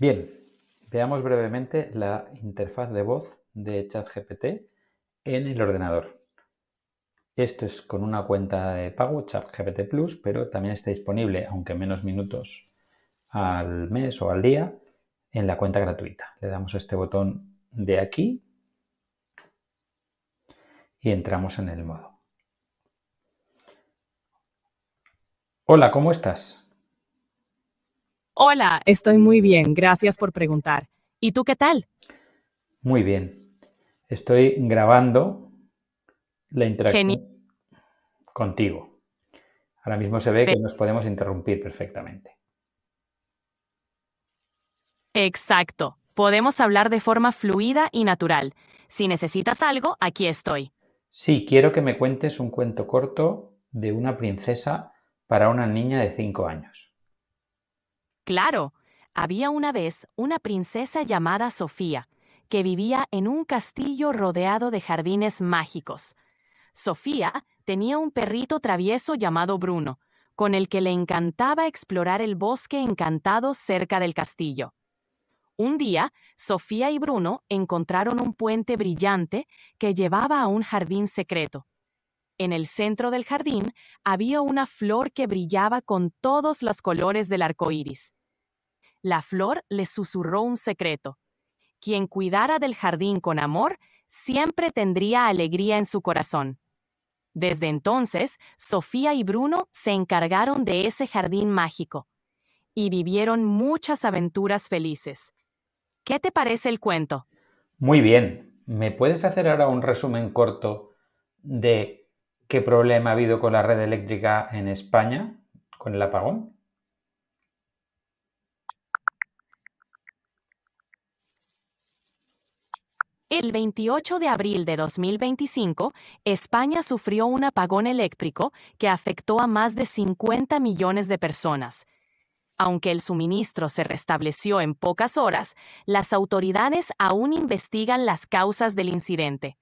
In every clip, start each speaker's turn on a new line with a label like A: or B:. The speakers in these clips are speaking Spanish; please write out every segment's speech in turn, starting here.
A: Bien, veamos brevemente la interfaz de voz de ChatGPT en el ordenador. Esto es con una cuenta de pago, ChatGPT Plus, pero también está disponible, aunque menos minutos al mes o al día, en la cuenta gratuita. Le damos a este botón de aquí y entramos en el modo. Hola, ¿cómo estás?
B: Hola, estoy muy bien, gracias por preguntar. ¿Y tú qué tal?
A: Muy bien. Estoy grabando la interacción contigo. Ahora mismo se ve que nos podemos interrumpir perfectamente.
B: Exacto. Podemos hablar de forma fluida y natural. Si necesitas algo, aquí estoy.
A: Sí, quiero que me cuentes un cuento corto de una princesa para una niña de 5 años.
B: Claro, había una vez una princesa llamada Sofía, que vivía en un castillo rodeado de jardines mágicos. Sofía tenía un perrito travieso llamado Bruno, con el que le encantaba explorar el bosque encantado cerca del castillo. Un día, Sofía y Bruno encontraron un puente brillante que llevaba a un jardín secreto. En el centro del jardín había una flor que brillaba con todos los colores del arco iris la flor le susurró un secreto. Quien cuidara del jardín con amor siempre tendría alegría en su corazón. Desde entonces, Sofía y Bruno se encargaron de ese jardín mágico y vivieron muchas aventuras felices. ¿Qué te parece el cuento?
A: Muy bien. ¿Me puedes hacer ahora un resumen corto de qué problema ha habido con la red eléctrica en España con el apagón?
B: El 28 de abril de 2025, España sufrió un apagón eléctrico que afectó a más de 50 millones de personas. Aunque el suministro se restableció en pocas horas, las autoridades aún investigan las causas del incidente.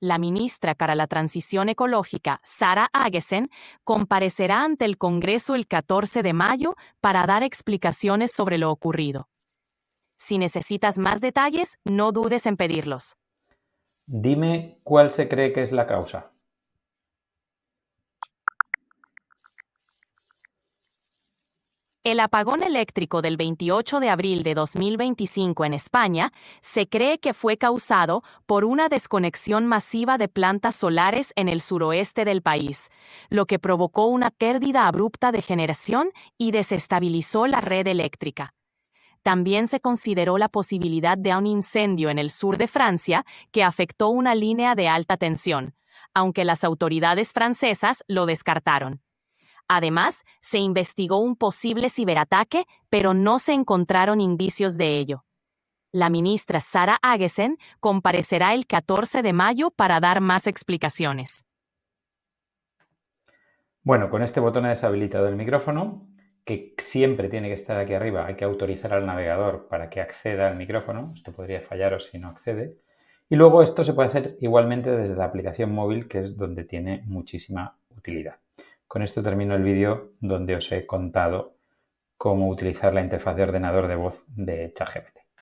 B: La ministra para la Transición Ecológica, Sara Agesen, comparecerá ante el Congreso el 14 de mayo para dar explicaciones sobre lo ocurrido. Si necesitas más detalles, no dudes en pedirlos.
A: Dime cuál se cree que es la causa.
B: El apagón eléctrico del 28 de abril de 2025 en España se cree que fue causado por una desconexión masiva de plantas solares en el suroeste del país, lo que provocó una pérdida abrupta de generación y desestabilizó la red eléctrica. También se consideró la posibilidad de un incendio en el sur de Francia que afectó una línea de alta tensión, aunque las autoridades francesas lo descartaron. Además, se investigó un posible ciberataque, pero no se encontraron indicios de ello. La ministra Sara Agesen comparecerá el 14 de mayo para dar más explicaciones.
A: Bueno, con este botón ha deshabilitado el micrófono que siempre tiene que estar aquí arriba. Hay que autorizar al navegador para que acceda al micrófono. Esto podría fallaros si no accede. Y luego esto se puede hacer igualmente desde la aplicación móvil, que es donde tiene muchísima utilidad. Con esto termino el vídeo donde os he contado cómo utilizar la interfaz de ordenador de voz de ChatGPT.